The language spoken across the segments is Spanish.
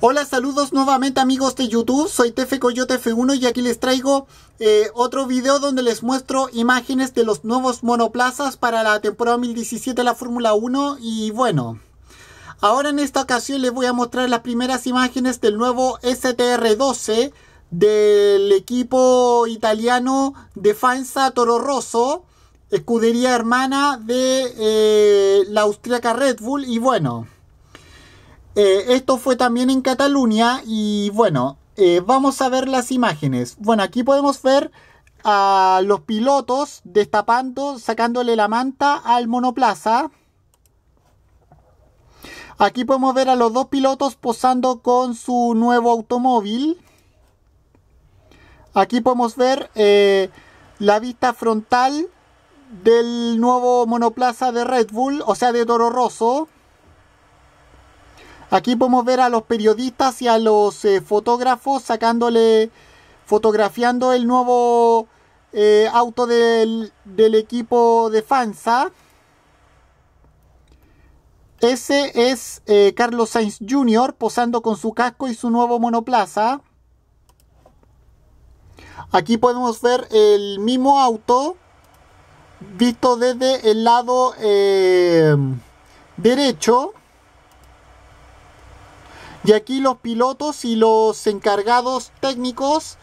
Hola, saludos nuevamente amigos de YouTube, soy Tefe Coyote F1 y aquí les traigo eh, otro video donde les muestro imágenes de los nuevos monoplazas para la temporada 2017 de la Fórmula 1 y bueno... Ahora en esta ocasión les voy a mostrar las primeras imágenes del nuevo STR-12 del equipo italiano de Toro Rosso, escudería hermana de eh, la austríaca Red Bull y bueno... Eh, esto fue también en Cataluña y bueno, eh, vamos a ver las imágenes. Bueno, aquí podemos ver a los pilotos destapando, sacándole la manta al monoplaza. Aquí podemos ver a los dos pilotos posando con su nuevo automóvil. Aquí podemos ver eh, la vista frontal del nuevo monoplaza de Red Bull, o sea de Toro Rosso. Aquí podemos ver a los periodistas y a los eh, fotógrafos sacándole, fotografiando el nuevo eh, auto del, equipo de Fansa. Ese es eh, Carlos Sainz Jr. posando con su casco y su nuevo monoplaza. Aquí podemos ver el mismo auto visto desde el lado derecho. Y aquí los pilotos y los encargados técnicos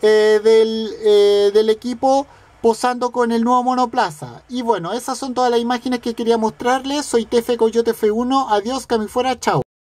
eh, eh, del, equipo posando con el nuevo monoplaza. Y bueno, esas son todas las imágenes que quería mostrarles. Soy TF Coyote F1. Adiós, que Chao.